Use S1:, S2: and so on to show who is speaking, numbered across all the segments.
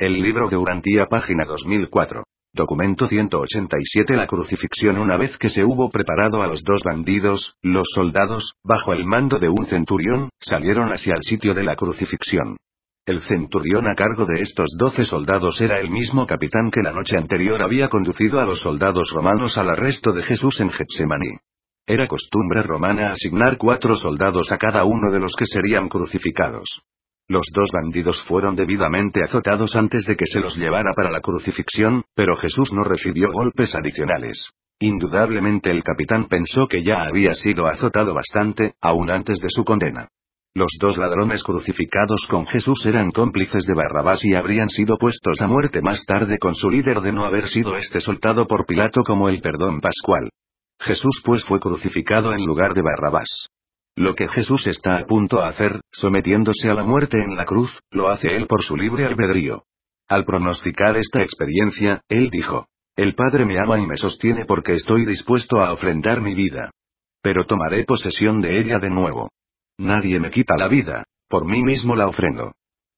S1: El libro de Urantía, página 2004. Documento 187 La crucifixión Una vez que se hubo preparado a los dos bandidos, los soldados, bajo el mando de un centurión, salieron hacia el sitio de la crucifixión. El centurión a cargo de estos doce soldados era el mismo capitán que la noche anterior había conducido a los soldados romanos al arresto de Jesús en Getsemaní. Era costumbre romana asignar cuatro soldados a cada uno de los que serían crucificados. Los dos bandidos fueron debidamente azotados antes de que se los llevara para la crucifixión, pero Jesús no recibió golpes adicionales. Indudablemente el capitán pensó que ya había sido azotado bastante, aún antes de su condena. Los dos ladrones crucificados con Jesús eran cómplices de Barrabás y habrían sido puestos a muerte más tarde con su líder de no haber sido este soltado por Pilato como el perdón pascual. Jesús pues fue crucificado en lugar de Barrabás. Lo que Jesús está a punto de hacer, sometiéndose a la muerte en la cruz, lo hace él por su libre albedrío. Al pronosticar esta experiencia, él dijo, El Padre me ama y me sostiene porque estoy dispuesto a ofrendar mi vida. Pero tomaré posesión de ella de nuevo. Nadie me quita la vida, por mí mismo la ofrendo.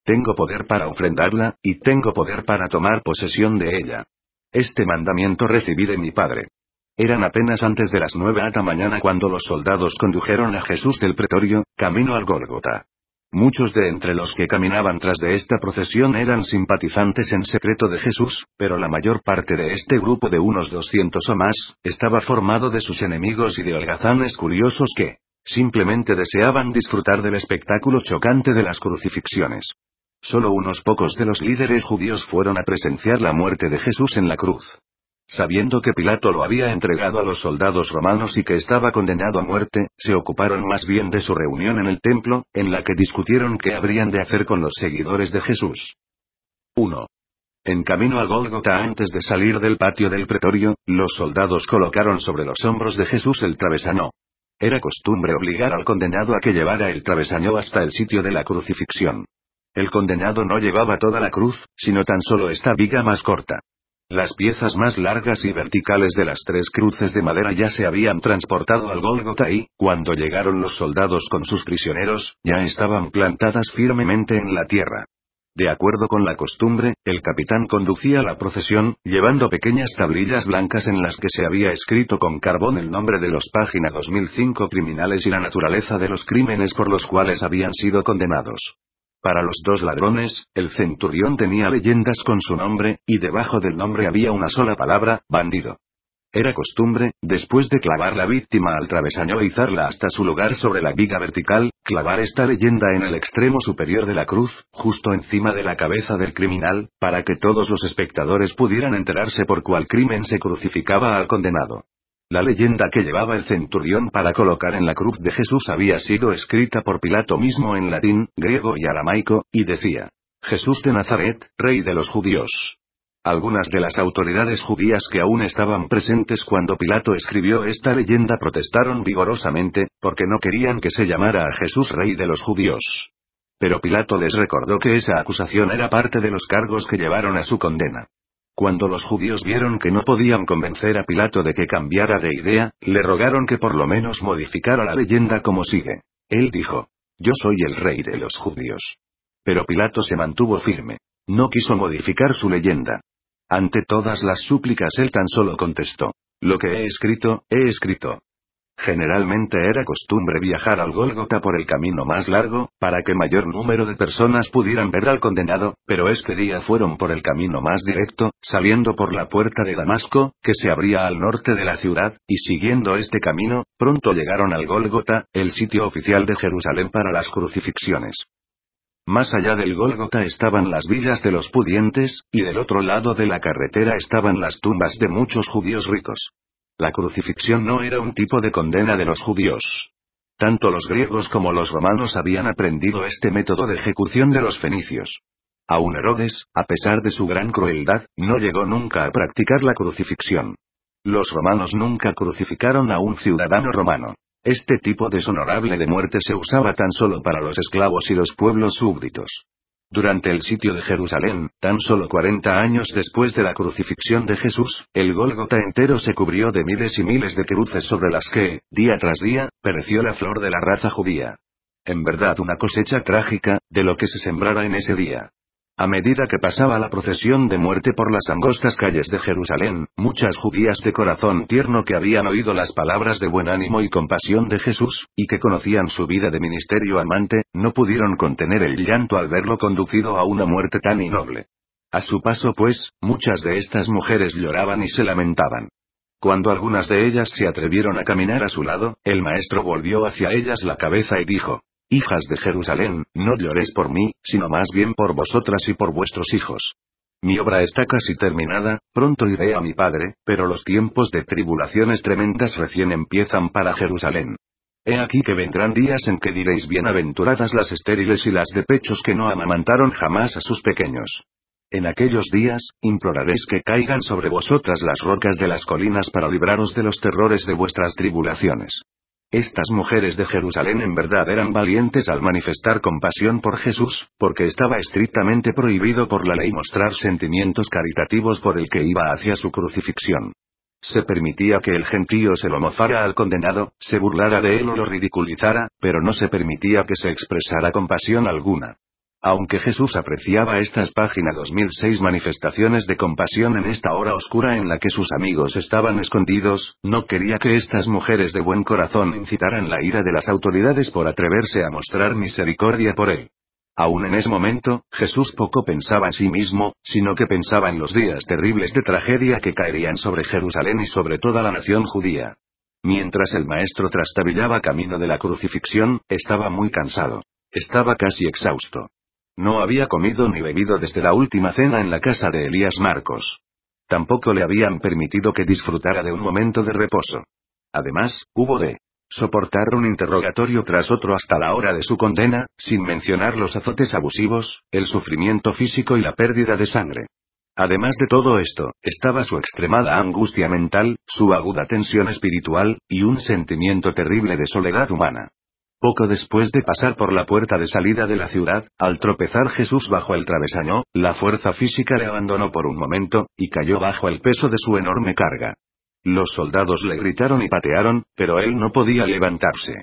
S1: Tengo poder para ofrendarla, y tengo poder para tomar posesión de ella. Este mandamiento recibí de mi Padre. Eran apenas antes de las nueve de la mañana cuando los soldados condujeron a Jesús del pretorio, camino al Gólgota. Muchos de entre los que caminaban tras de esta procesión eran simpatizantes en secreto de Jesús, pero la mayor parte de este grupo de unos 200 o más, estaba formado de sus enemigos y de holgazanes curiosos que, simplemente deseaban disfrutar del espectáculo chocante de las crucifixiones. Solo unos pocos de los líderes judíos fueron a presenciar la muerte de Jesús en la cruz, Sabiendo que Pilato lo había entregado a los soldados romanos y que estaba condenado a muerte, se ocuparon más bien de su reunión en el templo, en la que discutieron qué habrían de hacer con los seguidores de Jesús. 1. En camino a Gólgota antes de salir del patio del pretorio, los soldados colocaron sobre los hombros de Jesús el travesano. Era costumbre obligar al condenado a que llevara el travesano hasta el sitio de la crucifixión. El condenado no llevaba toda la cruz, sino tan solo esta viga más corta. Las piezas más largas y verticales de las tres cruces de madera ya se habían transportado al Golgota y, cuando llegaron los soldados con sus prisioneros, ya estaban plantadas firmemente en la tierra. De acuerdo con la costumbre, el capitán conducía la procesión, llevando pequeñas tablillas blancas en las que se había escrito con carbón el nombre de los página 2005 criminales y la naturaleza de los crímenes por los cuales habían sido condenados. Para los dos ladrones, el centurión tenía leyendas con su nombre, y debajo del nombre había una sola palabra, bandido. Era costumbre, después de clavar la víctima al travesaño y e izarla hasta su lugar sobre la viga vertical, clavar esta leyenda en el extremo superior de la cruz, justo encima de la cabeza del criminal, para que todos los espectadores pudieran enterarse por cuál crimen se crucificaba al condenado. La leyenda que llevaba el centurión para colocar en la cruz de Jesús había sido escrita por Pilato mismo en latín, griego y aramaico, y decía, Jesús de Nazaret, rey de los judíos. Algunas de las autoridades judías que aún estaban presentes cuando Pilato escribió esta leyenda protestaron vigorosamente, porque no querían que se llamara a Jesús rey de los judíos. Pero Pilato les recordó que esa acusación era parte de los cargos que llevaron a su condena. Cuando los judíos vieron que no podían convencer a Pilato de que cambiara de idea, le rogaron que por lo menos modificara la leyenda como sigue. Él dijo, Yo soy el rey de los judíos. Pero Pilato se mantuvo firme. No quiso modificar su leyenda. Ante todas las súplicas él tan solo contestó, Lo que he escrito, he escrito. Generalmente era costumbre viajar al Gólgota por el camino más largo, para que mayor número de personas pudieran ver al condenado, pero este día fueron por el camino más directo, saliendo por la puerta de Damasco, que se abría al norte de la ciudad, y siguiendo este camino, pronto llegaron al Gólgota, el sitio oficial de Jerusalén para las crucifixiones. Más allá del Gólgota estaban las villas de los pudientes, y del otro lado de la carretera estaban las tumbas de muchos judíos ricos. La crucifixión no era un tipo de condena de los judíos. Tanto los griegos como los romanos habían aprendido este método de ejecución de los fenicios. Aún Herodes, a pesar de su gran crueldad, no llegó nunca a practicar la crucifixión. Los romanos nunca crucificaron a un ciudadano romano. Este tipo deshonorable de muerte se usaba tan solo para los esclavos y los pueblos súbditos. Durante el sitio de Jerusalén, tan solo 40 años después de la crucifixión de Jesús, el Gólgota entero se cubrió de miles y miles de cruces sobre las que, día tras día, pereció la flor de la raza judía. En verdad una cosecha trágica, de lo que se sembrara en ese día. A medida que pasaba la procesión de muerte por las angostas calles de Jerusalén, muchas judías de corazón tierno que habían oído las palabras de buen ánimo y compasión de Jesús, y que conocían su vida de ministerio amante, no pudieron contener el llanto al verlo conducido a una muerte tan innoble. A su paso pues, muchas de estas mujeres lloraban y se lamentaban. Cuando algunas de ellas se atrevieron a caminar a su lado, el maestro volvió hacia ellas la cabeza y dijo, Hijas de Jerusalén, no lloréis por mí, sino más bien por vosotras y por vuestros hijos. Mi obra está casi terminada, pronto iré a mi padre, pero los tiempos de tribulaciones tremendas recién empiezan para Jerusalén. He aquí que vendrán días en que diréis bienaventuradas las estériles y las de pechos que no amamantaron jamás a sus pequeños. En aquellos días, imploraréis que caigan sobre vosotras las rocas de las colinas para libraros de los terrores de vuestras tribulaciones. Estas mujeres de Jerusalén en verdad eran valientes al manifestar compasión por Jesús, porque estaba estrictamente prohibido por la ley mostrar sentimientos caritativos por el que iba hacia su crucifixión. Se permitía que el gentío se lo mofara al condenado, se burlara de él o lo ridiculizara, pero no se permitía que se expresara compasión alguna. Aunque Jesús apreciaba estas páginas 2006 manifestaciones de compasión en esta hora oscura en la que sus amigos estaban escondidos, no quería que estas mujeres de buen corazón incitaran la ira de las autoridades por atreverse a mostrar misericordia por él. Aún en ese momento, Jesús poco pensaba en sí mismo, sino que pensaba en los días terribles de tragedia que caerían sobre Jerusalén y sobre toda la nación judía. Mientras el maestro trastabillaba camino de la crucifixión, estaba muy cansado. Estaba casi exhausto. No había comido ni bebido desde la última cena en la casa de Elías Marcos. Tampoco le habían permitido que disfrutara de un momento de reposo. Además, hubo de soportar un interrogatorio tras otro hasta la hora de su condena, sin mencionar los azotes abusivos, el sufrimiento físico y la pérdida de sangre. Además de todo esto, estaba su extremada angustia mental, su aguda tensión espiritual, y un sentimiento terrible de soledad humana. Poco después de pasar por la puerta de salida de la ciudad, al tropezar Jesús bajo el travesaño, la fuerza física le abandonó por un momento, y cayó bajo el peso de su enorme carga. Los soldados le gritaron y patearon, pero él no podía levantarse.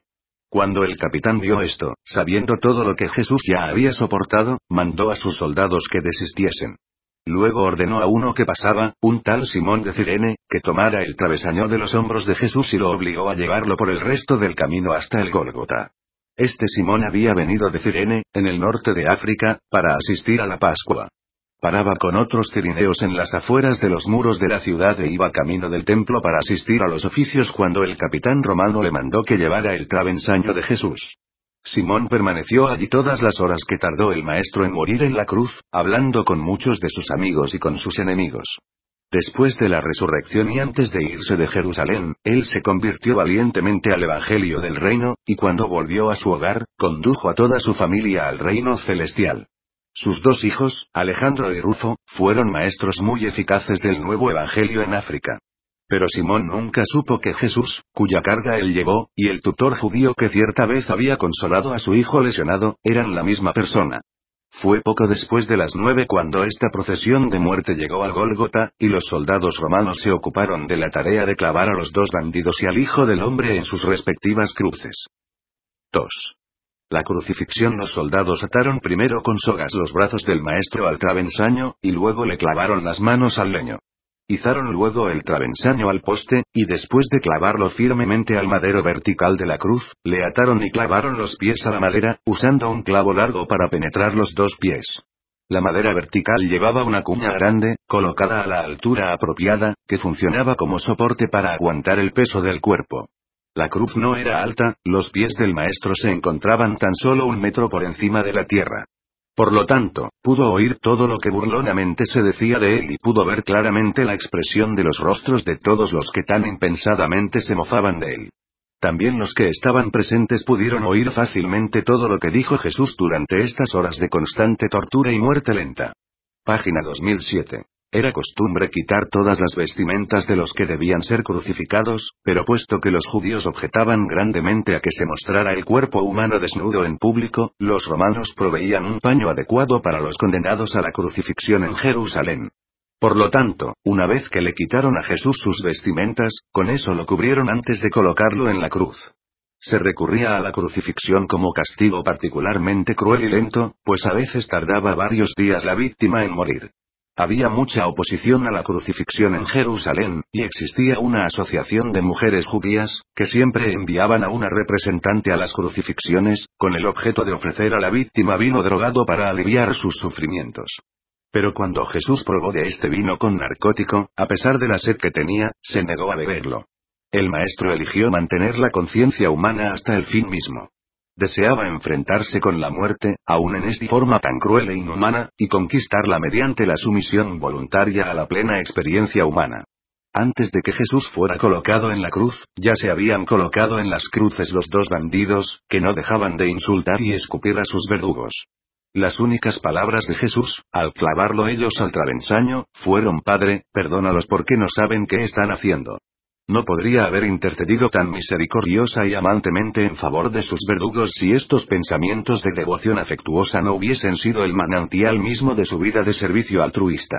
S1: Cuando el capitán vio esto, sabiendo todo lo que Jesús ya había soportado, mandó a sus soldados que desistiesen. Luego ordenó a uno que pasaba, un tal Simón de Cirene, que tomara el travesaño de los hombros de Jesús y lo obligó a llevarlo por el resto del camino hasta el Gólgota. Este Simón había venido de Cirene, en el norte de África, para asistir a la Pascua. Paraba con otros cirineos en las afueras de los muros de la ciudad e iba camino del templo para asistir a los oficios cuando el capitán romano le mandó que llevara el travesaño de Jesús. Simón permaneció allí todas las horas que tardó el maestro en morir en la cruz, hablando con muchos de sus amigos y con sus enemigos. Después de la resurrección y antes de irse de Jerusalén, él se convirtió valientemente al Evangelio del Reino, y cuando volvió a su hogar, condujo a toda su familia al reino celestial. Sus dos hijos, Alejandro y Rufo, fueron maestros muy eficaces del nuevo Evangelio en África. Pero Simón nunca supo que Jesús, cuya carga él llevó, y el tutor judío que cierta vez había consolado a su hijo lesionado, eran la misma persona. Fue poco después de las nueve cuando esta procesión de muerte llegó al Gólgota, y los soldados romanos se ocuparon de la tarea de clavar a los dos bandidos y al Hijo del Hombre en sus respectivas cruces. 2. La crucifixión Los soldados ataron primero con sogas los brazos del maestro al travesaño, y luego le clavaron las manos al leño. Izaron luego el travesaño al poste, y después de clavarlo firmemente al madero vertical de la cruz, le ataron y clavaron los pies a la madera, usando un clavo largo para penetrar los dos pies. La madera vertical llevaba una cuña grande, colocada a la altura apropiada, que funcionaba como soporte para aguantar el peso del cuerpo. La cruz no era alta, los pies del maestro se encontraban tan solo un metro por encima de la tierra. Por lo tanto, pudo oír todo lo que burlonamente se decía de él y pudo ver claramente la expresión de los rostros de todos los que tan impensadamente se mofaban de él. También los que estaban presentes pudieron oír fácilmente todo lo que dijo Jesús durante estas horas de constante tortura y muerte lenta. Página 2007. Era costumbre quitar todas las vestimentas de los que debían ser crucificados, pero puesto que los judíos objetaban grandemente a que se mostrara el cuerpo humano desnudo en público, los romanos proveían un paño adecuado para los condenados a la crucifixión en Jerusalén. Por lo tanto, una vez que le quitaron a Jesús sus vestimentas, con eso lo cubrieron antes de colocarlo en la cruz. Se recurría a la crucifixión como castigo particularmente cruel y lento, pues a veces tardaba varios días la víctima en morir. Había mucha oposición a la crucifixión en Jerusalén, y existía una asociación de mujeres judías, que siempre enviaban a una representante a las crucifixiones, con el objeto de ofrecer a la víctima vino drogado para aliviar sus sufrimientos. Pero cuando Jesús probó de este vino con narcótico, a pesar de la sed que tenía, se negó a beberlo. El maestro eligió mantener la conciencia humana hasta el fin mismo. Deseaba enfrentarse con la muerte, aun en esta forma tan cruel e inhumana, y conquistarla mediante la sumisión voluntaria a la plena experiencia humana. Antes de que Jesús fuera colocado en la cruz, ya se habían colocado en las cruces los dos bandidos, que no dejaban de insultar y escupir a sus verdugos. Las únicas palabras de Jesús, al clavarlo ellos al travesaño, fueron Padre, perdónalos porque no saben qué están haciendo. No podría haber intercedido tan misericordiosa y amantemente en favor de sus verdugos si estos pensamientos de devoción afectuosa no hubiesen sido el manantial mismo de su vida de servicio altruista.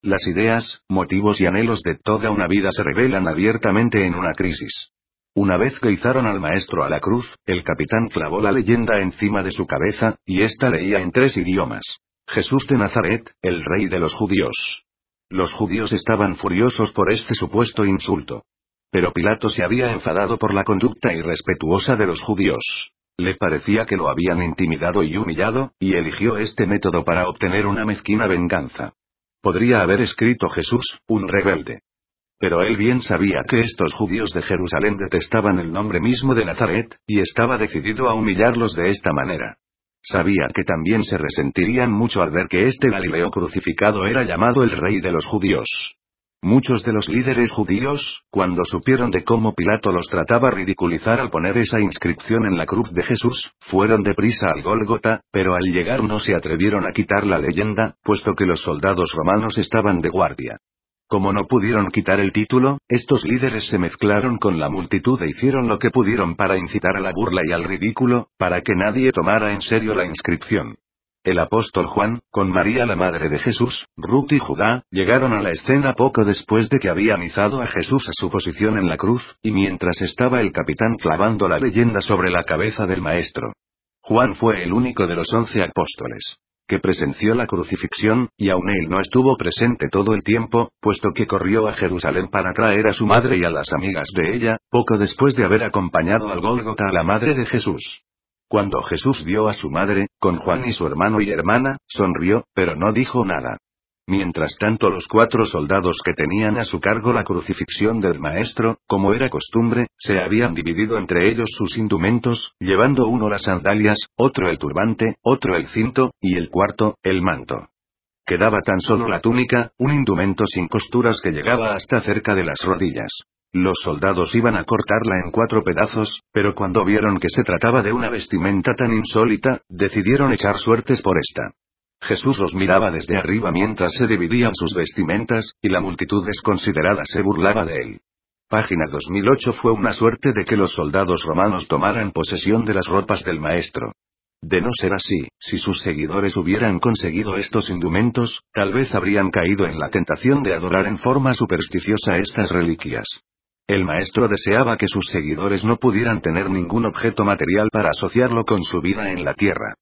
S1: Las ideas, motivos y anhelos de toda una vida se revelan abiertamente en una crisis. Una vez que izaron al maestro a la cruz, el capitán clavó la leyenda encima de su cabeza, y ésta leía en tres idiomas. Jesús de Nazaret, el rey de los judíos. Los judíos estaban furiosos por este supuesto insulto. Pero Pilato se había enfadado por la conducta irrespetuosa de los judíos. Le parecía que lo habían intimidado y humillado, y eligió este método para obtener una mezquina venganza. Podría haber escrito Jesús, un rebelde. Pero él bien sabía que estos judíos de Jerusalén detestaban el nombre mismo de Nazaret, y estaba decidido a humillarlos de esta manera. Sabía que también se resentirían mucho al ver que este Galileo crucificado era llamado el rey de los judíos. Muchos de los líderes judíos, cuando supieron de cómo Pilato los trataba ridiculizar al poner esa inscripción en la cruz de Jesús, fueron deprisa al Gólgota, pero al llegar no se atrevieron a quitar la leyenda, puesto que los soldados romanos estaban de guardia. Como no pudieron quitar el título, estos líderes se mezclaron con la multitud e hicieron lo que pudieron para incitar a la burla y al ridículo, para que nadie tomara en serio la inscripción. El apóstol Juan, con María la Madre de Jesús, Ruth y Judá, llegaron a la escena poco después de que habían izado a Jesús a su posición en la cruz, y mientras estaba el capitán clavando la leyenda sobre la cabeza del Maestro. Juan fue el único de los once apóstoles que presenció la crucifixión, y aun él no estuvo presente todo el tiempo, puesto que corrió a Jerusalén para traer a su madre y a las amigas de ella, poco después de haber acompañado al Gólgota a la madre de Jesús. Cuando Jesús vio a su madre, con Juan y su hermano y hermana, sonrió, pero no dijo nada. Mientras tanto los cuatro soldados que tenían a su cargo la crucifixión del maestro, como era costumbre, se habían dividido entre ellos sus indumentos, llevando uno las sandalias, otro el turbante, otro el cinto, y el cuarto, el manto. Quedaba tan solo la túnica, un indumento sin costuras que llegaba hasta cerca de las rodillas. Los soldados iban a cortarla en cuatro pedazos, pero cuando vieron que se trataba de una vestimenta tan insólita, decidieron echar suertes por esta. Jesús los miraba desde arriba mientras se dividían sus vestimentas, y la multitud desconsiderada se burlaba de él. Página 2008 fue una suerte de que los soldados romanos tomaran posesión de las ropas del maestro. De no ser así, si sus seguidores hubieran conseguido estos indumentos, tal vez habrían caído en la tentación de adorar en forma supersticiosa estas reliquias. El maestro deseaba que sus seguidores no pudieran tener ningún objeto material para asociarlo con su vida en la Tierra.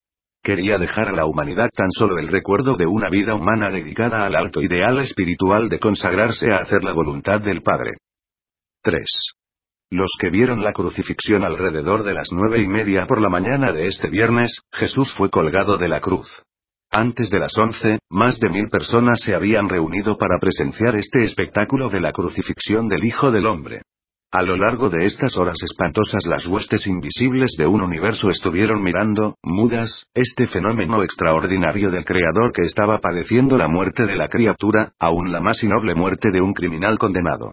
S1: Quería dejar a la humanidad tan solo el recuerdo de una vida humana dedicada al alto ideal espiritual de consagrarse a hacer la voluntad del Padre. 3. Los que vieron la crucifixión alrededor de las nueve y media por la mañana de este viernes, Jesús fue colgado de la cruz. Antes de las once, más de mil personas se habían reunido para presenciar este espectáculo de la crucifixión del Hijo del Hombre. A lo largo de estas horas espantosas las huestes invisibles de un universo estuvieron mirando, mudas, este fenómeno extraordinario del Creador que estaba padeciendo la muerte de la criatura, aún la más inoble muerte de un criminal condenado.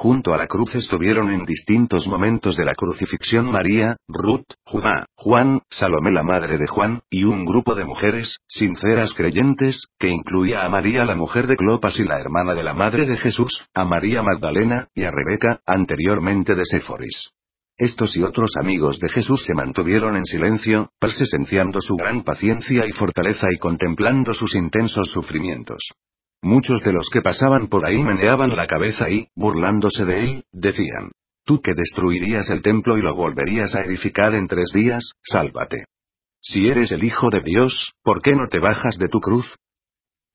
S1: Junto a la cruz estuvieron en distintos momentos de la crucifixión María, Ruth, Judá, Juan, Salomé la madre de Juan, y un grupo de mujeres, sinceras creyentes, que incluía a María la mujer de Clopas y la hermana de la madre de Jesús, a María Magdalena, y a Rebeca, anteriormente de Séforis. Estos y otros amigos de Jesús se mantuvieron en silencio, presenciando su gran paciencia y fortaleza y contemplando sus intensos sufrimientos. Muchos de los que pasaban por ahí meneaban la cabeza y, burlándose de él, decían, Tú que destruirías el templo y lo volverías a edificar en tres días, sálvate. Si eres el Hijo de Dios, ¿por qué no te bajas de tu cruz?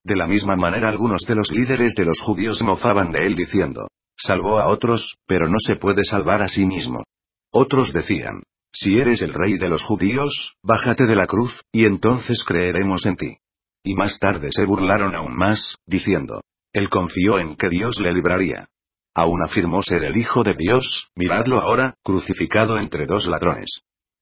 S1: De la misma manera algunos de los líderes de los judíos mofaban de él diciendo, Salvó a otros, pero no se puede salvar a sí mismo. Otros decían, Si eres el rey de los judíos, bájate de la cruz, y entonces creeremos en ti. Y más tarde se burlaron aún más, diciendo, él confió en que Dios le libraría. Aún afirmó ser el Hijo de Dios, miradlo ahora, crucificado entre dos ladrones.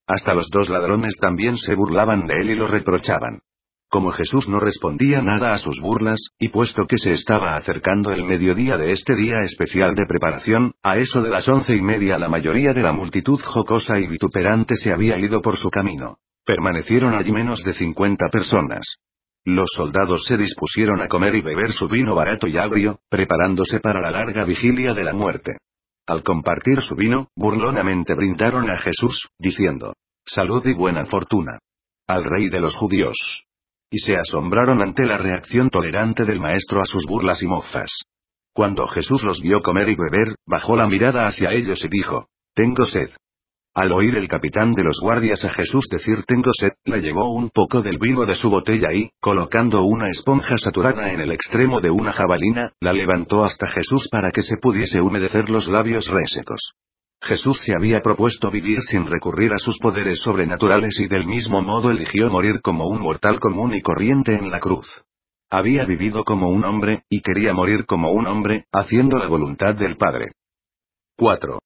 S1: Hasta los dos ladrones también se burlaban de él y lo reprochaban. Como Jesús no respondía nada a sus burlas, y puesto que se estaba acercando el mediodía de este día especial de preparación, a eso de las once y media la mayoría de la multitud jocosa y vituperante se había ido por su camino. Permanecieron allí menos de cincuenta personas. Los soldados se dispusieron a comer y beber su vino barato y agrio, preparándose para la larga vigilia de la muerte. Al compartir su vino, burlonamente brindaron a Jesús, diciendo, Salud y buena fortuna. Al rey de los judíos. Y se asombraron ante la reacción tolerante del maestro a sus burlas y mofas. Cuando Jesús los vio comer y beber, bajó la mirada hacia ellos y dijo, Tengo sed. Al oír el capitán de los guardias a Jesús decir tengo sed, le llevó un poco del vino de su botella y, colocando una esponja saturada en el extremo de una jabalina, la levantó hasta Jesús para que se pudiese humedecer los labios resecos. Jesús se había propuesto vivir sin recurrir a sus poderes sobrenaturales y del mismo modo eligió morir como un mortal común y corriente en la cruz. Había vivido como un hombre, y quería morir como un hombre, haciendo la voluntad del Padre. 4.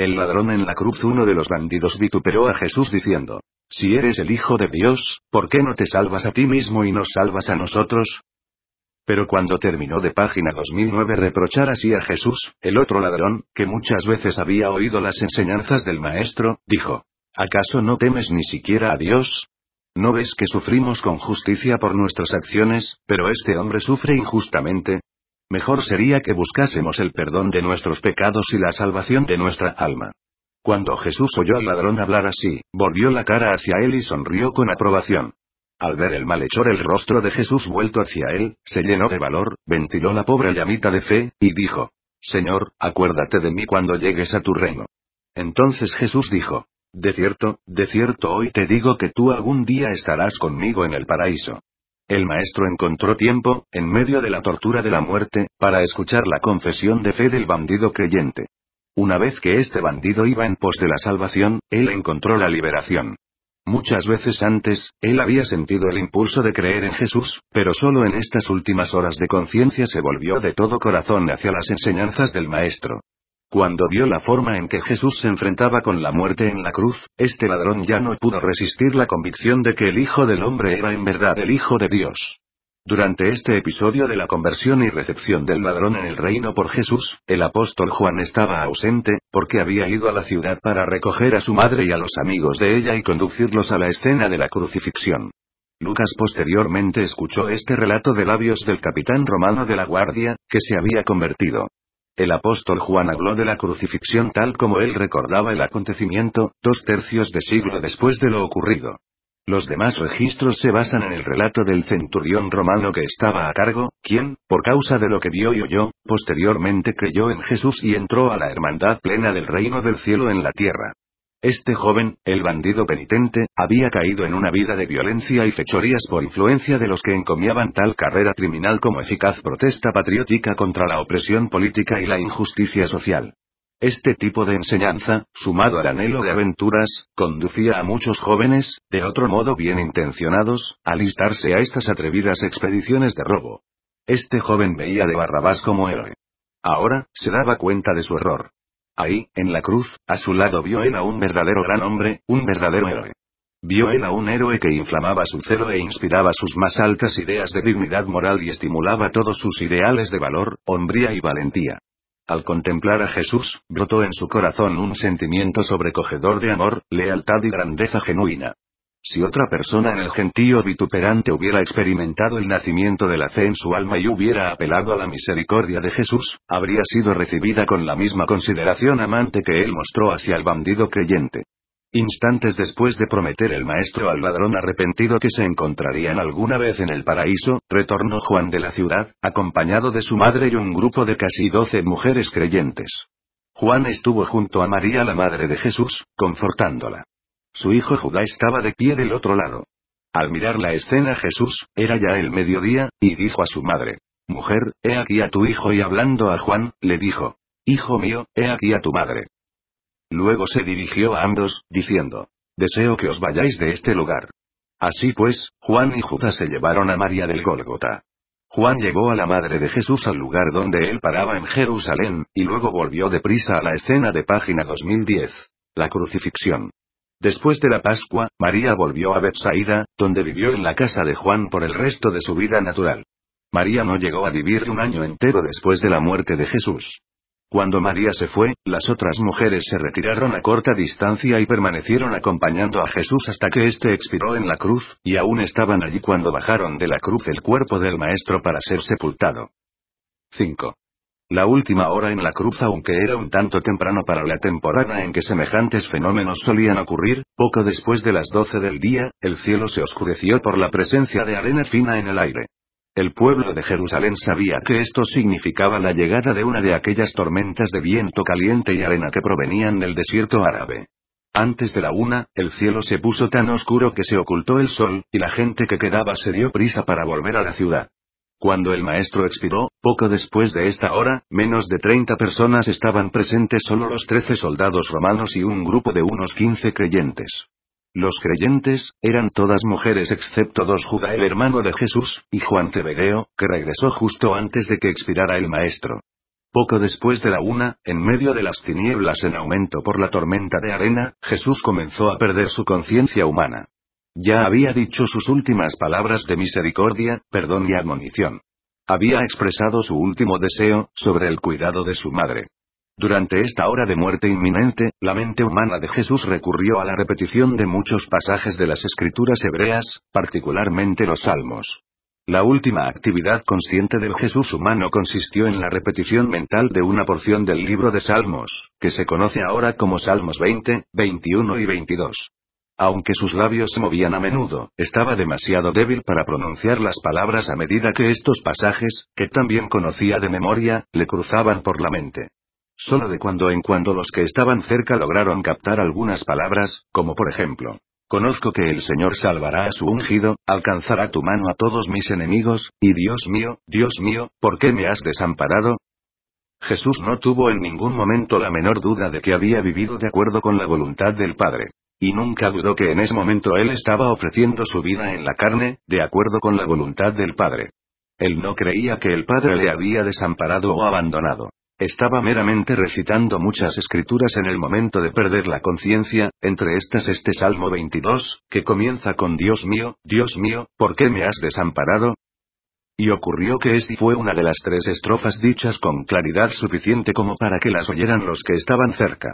S1: El ladrón en la cruz, uno de los bandidos, vituperó a Jesús diciendo, Si eres el Hijo de Dios, ¿por qué no te salvas a ti mismo y nos salvas a nosotros? Pero cuando terminó de página 2009 reprochar así a Jesús, el otro ladrón, que muchas veces había oído las enseñanzas del Maestro, dijo, ¿acaso no temes ni siquiera a Dios? ¿No ves que sufrimos con justicia por nuestras acciones, pero este hombre sufre injustamente? Mejor sería que buscásemos el perdón de nuestros pecados y la salvación de nuestra alma. Cuando Jesús oyó al ladrón hablar así, volvió la cara hacia él y sonrió con aprobación. Al ver el malhechor el rostro de Jesús vuelto hacia él, se llenó de valor, ventiló la pobre llamita de fe, y dijo, Señor, acuérdate de mí cuando llegues a tu reino. Entonces Jesús dijo, De cierto, de cierto hoy te digo que tú algún día estarás conmigo en el paraíso. El maestro encontró tiempo, en medio de la tortura de la muerte, para escuchar la confesión de fe del bandido creyente. Una vez que este bandido iba en pos de la salvación, él encontró la liberación. Muchas veces antes, él había sentido el impulso de creer en Jesús, pero solo en estas últimas horas de conciencia se volvió de todo corazón hacia las enseñanzas del Maestro. Cuando vio la forma en que Jesús se enfrentaba con la muerte en la cruz, este ladrón ya no pudo resistir la convicción de que el Hijo del Hombre era en verdad el Hijo de Dios. Durante este episodio de la conversión y recepción del ladrón en el reino por Jesús, el apóstol Juan estaba ausente, porque había ido a la ciudad para recoger a su madre y a los amigos de ella y conducirlos a la escena de la crucifixión. Lucas posteriormente escuchó este relato de labios del capitán romano de la guardia, que se había convertido. El apóstol Juan habló de la crucifixión tal como él recordaba el acontecimiento, dos tercios de siglo después de lo ocurrido. Los demás registros se basan en el relato del centurión romano que estaba a cargo, quien, por causa de lo que vio y oyó, posteriormente creyó en Jesús y entró a la hermandad plena del reino del cielo en la tierra. Este joven, el bandido penitente, había caído en una vida de violencia y fechorías por influencia de los que encomiaban tal carrera criminal como eficaz protesta patriótica contra la opresión política y la injusticia social. Este tipo de enseñanza, sumado al anhelo de aventuras, conducía a muchos jóvenes, de otro modo bien intencionados, a listarse a estas atrevidas expediciones de robo. Este joven veía de Barrabás como héroe. Ahora, se daba cuenta de su error. Ahí, en la cruz, a su lado vio él a un verdadero gran hombre, un verdadero héroe. Vio él a un héroe que inflamaba su celo e inspiraba sus más altas ideas de dignidad moral y estimulaba todos sus ideales de valor, hombría y valentía. Al contemplar a Jesús, brotó en su corazón un sentimiento sobrecogedor de amor, lealtad y grandeza genuina. Si otra persona en el gentío vituperante hubiera experimentado el nacimiento de la fe en su alma y hubiera apelado a la misericordia de Jesús, habría sido recibida con la misma consideración amante que él mostró hacia el bandido creyente. Instantes después de prometer el maestro al ladrón arrepentido que se encontrarían alguna vez en el paraíso, retornó Juan de la ciudad, acompañado de su madre y un grupo de casi doce mujeres creyentes. Juan estuvo junto a María la Madre de Jesús, confortándola. Su hijo Judá estaba de pie del otro lado. Al mirar la escena Jesús, era ya el mediodía, y dijo a su madre, Mujer, he aquí a tu hijo y hablando a Juan, le dijo, Hijo mío, he aquí a tu madre. Luego se dirigió a ambos, diciendo, Deseo que os vayáis de este lugar. Así pues, Juan y Judá se llevaron a María del Gólgota. Juan llevó a la madre de Jesús al lugar donde él paraba en Jerusalén, y luego volvió deprisa a la escena de página 2010. La crucifixión. Después de la Pascua, María volvió a Bethsaida, donde vivió en la casa de Juan por el resto de su vida natural. María no llegó a vivir un año entero después de la muerte de Jesús. Cuando María se fue, las otras mujeres se retiraron a corta distancia y permanecieron acompañando a Jesús hasta que éste expiró en la cruz, y aún estaban allí cuando bajaron de la cruz el cuerpo del Maestro para ser sepultado. 5. La última hora en la cruz, aunque era un tanto temprano para la temporada en que semejantes fenómenos solían ocurrir, poco después de las doce del día, el cielo se oscureció por la presencia de arena fina en el aire. El pueblo de Jerusalén sabía que esto significaba la llegada de una de aquellas tormentas de viento caliente y arena que provenían del desierto árabe. Antes de la una, el cielo se puso tan oscuro que se ocultó el sol, y la gente que quedaba se dio prisa para volver a la ciudad. Cuando el maestro expiró, poco después de esta hora, menos de 30 personas estaban presentes, solo los 13 soldados romanos y un grupo de unos 15 creyentes. Los creyentes, eran todas mujeres excepto dos Judá el hermano de Jesús, y Juan Tebedeo, que regresó justo antes de que expirara el maestro. Poco después de la una, en medio de las tinieblas en aumento por la tormenta de arena, Jesús comenzó a perder su conciencia humana. Ya había dicho sus últimas palabras de misericordia, perdón y admonición. Había expresado su último deseo, sobre el cuidado de su madre. Durante esta hora de muerte inminente, la mente humana de Jesús recurrió a la repetición de muchos pasajes de las escrituras hebreas, particularmente los salmos. La última actividad consciente del Jesús humano consistió en la repetición mental de una porción del libro de Salmos, que se conoce ahora como Salmos 20, 21 y 22. Aunque sus labios se movían a menudo, estaba demasiado débil para pronunciar las palabras a medida que estos pasajes, que también conocía de memoria, le cruzaban por la mente. Solo de cuando en cuando los que estaban cerca lograron captar algunas palabras, como por ejemplo, Conozco que el Señor salvará a su ungido, alcanzará tu mano a todos mis enemigos, y Dios mío, Dios mío, ¿por qué me has desamparado? Jesús no tuvo en ningún momento la menor duda de que había vivido de acuerdo con la voluntad del Padre. Y nunca dudó que en ese momento él estaba ofreciendo su vida en la carne, de acuerdo con la voluntad del Padre. Él no creía que el Padre le había desamparado o abandonado. Estaba meramente recitando muchas escrituras en el momento de perder la conciencia, entre estas este Salmo 22, que comienza con Dios mío, Dios mío, ¿por qué me has desamparado? Y ocurrió que este fue una de las tres estrofas dichas con claridad suficiente como para que las oyeran los que estaban cerca.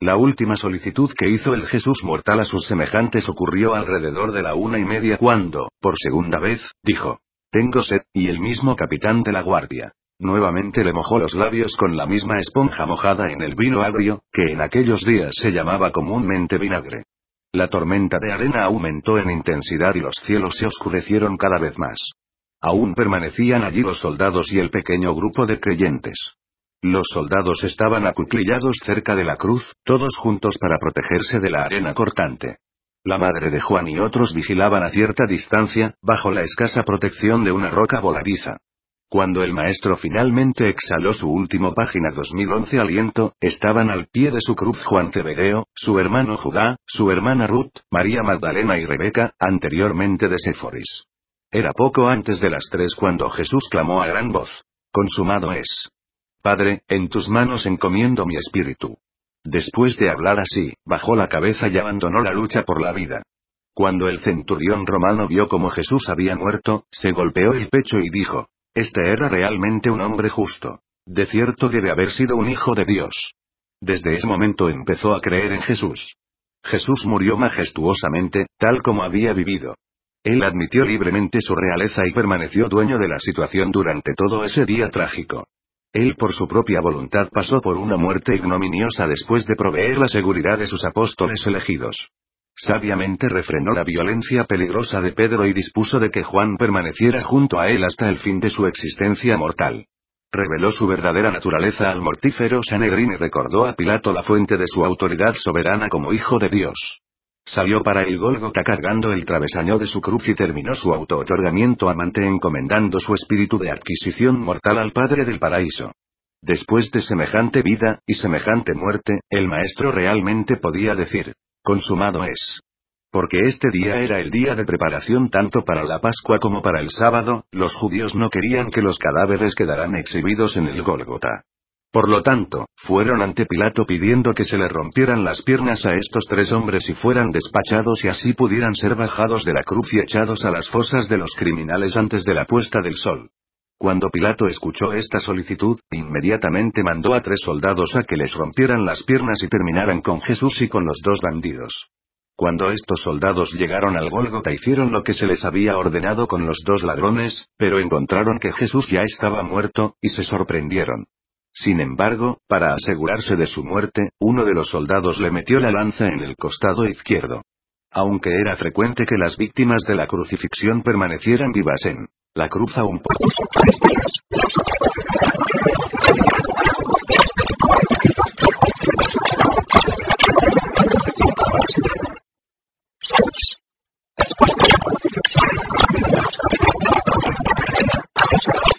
S1: La última solicitud que hizo el Jesús mortal a sus semejantes ocurrió alrededor de la una y media cuando, por segunda vez, dijo, Tengo sed, y el mismo capitán de la guardia. Nuevamente le mojó los labios con la misma esponja mojada en el vino agrio, que en aquellos días se llamaba comúnmente vinagre. La tormenta de arena aumentó en intensidad y los cielos se oscurecieron cada vez más. Aún permanecían allí los soldados y el pequeño grupo de creyentes. Los soldados estaban acuclillados cerca de la cruz, todos juntos para protegerse de la arena cortante. La madre de Juan y otros vigilaban a cierta distancia, bajo la escasa protección de una roca voladiza. Cuando el maestro finalmente exhaló su último página 2011 aliento, estaban al pie de su cruz Juan Tebedeo, su hermano Judá, su hermana Ruth, María Magdalena y Rebeca, anteriormente de Séforis. Era poco antes de las tres cuando Jesús clamó a gran voz. Consumado es. Padre, en tus manos encomiendo mi espíritu. Después de hablar así, bajó la cabeza y abandonó la lucha por la vida. Cuando el centurión romano vio cómo Jesús había muerto, se golpeó el pecho y dijo, Este era realmente un hombre justo. De cierto debe haber sido un hijo de Dios. Desde ese momento empezó a creer en Jesús. Jesús murió majestuosamente, tal como había vivido. Él admitió libremente su realeza y permaneció dueño de la situación durante todo ese día trágico. Él por su propia voluntad pasó por una muerte ignominiosa después de proveer la seguridad de sus apóstoles elegidos. Sabiamente refrenó la violencia peligrosa de Pedro y dispuso de que Juan permaneciera junto a él hasta el fin de su existencia mortal. Reveló su verdadera naturaleza al mortífero Sanedrín y recordó a Pilato la fuente de su autoridad soberana como hijo de Dios. Salió para el Gólgota cargando el travesaño de su cruz y terminó su auto-otorgamiento amante encomendando su espíritu de adquisición mortal al Padre del Paraíso. Después de semejante vida, y semejante muerte, el Maestro realmente podía decir, consumado es. Porque este día era el día de preparación tanto para la Pascua como para el sábado, los judíos no querían que los cadáveres quedaran exhibidos en el Gólgota. Por lo tanto, fueron ante Pilato pidiendo que se le rompieran las piernas a estos tres hombres y fueran despachados y así pudieran ser bajados de la cruz y echados a las fosas de los criminales antes de la puesta del sol. Cuando Pilato escuchó esta solicitud, inmediatamente mandó a tres soldados a que les rompieran las piernas y terminaran con Jesús y con los dos bandidos. Cuando estos soldados llegaron al Gólgota hicieron lo que se les había ordenado con los dos ladrones, pero encontraron que Jesús ya estaba muerto, y se sorprendieron. Sin embargo, para asegurarse de su muerte, uno de los soldados le metió la lanza en el costado izquierdo. Aunque era frecuente que las víctimas de la crucifixión permanecieran vivas en la cruz aún poco. Después